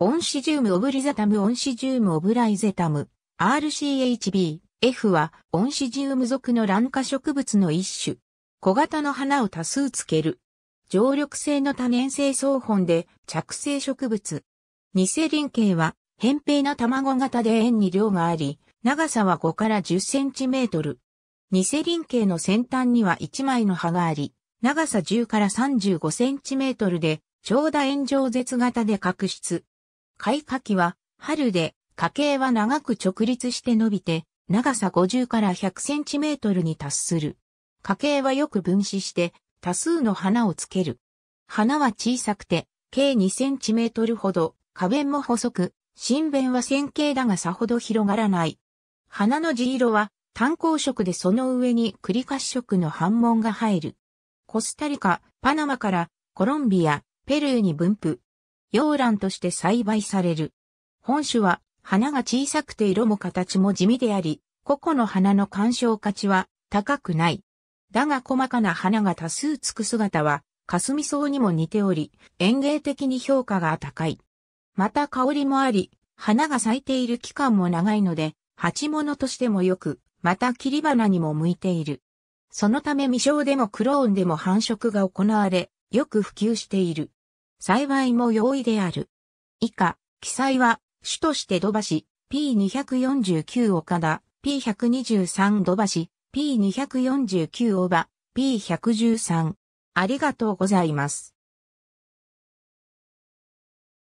オンシジウムオブリザタムオンシジウムオブライゼタム RCHB F はオンシジウム属の卵化植物の一種。小型の花を多数つける。常緑性の多年生草本で着生植物。セリ輪形は扁平な卵型で円に量があり、長さは5から10センチメートル。二輪形の先端には1枚の葉があり、長さ10から35センチメートルで、長打円状絶型で角質。開花期は春で、花茎は長く直立して伸びて、長さ50から100センチメートルに達する。花茎はよく分子して、多数の花をつける。花は小さくて、計2センチメートルほど、花弁も細く、新弁は線形だがさほど広がらない。花の地色は単光色でその上に繰り褐色の斑紋が入る。コスタリカ、パナマからコロンビア、ペルーに分布、洋蘭として栽培される。本種は花が小さくて色も形も地味であり、個々の花の干渉価値は高くない。だが細かな花が多数つく姿は、霞草にも似ており、園芸的に評価が高い。また香りもあり、花が咲いている期間も長いので、鉢物としても良く、また切り花にも向いている。そのため未生でもクローンでも繁殖が行われ、よく普及している。幸いも容易である。以下、記載は、主として土橋、P249 岡田、P123 土橋、P249 大場、P113。ありがとうございます。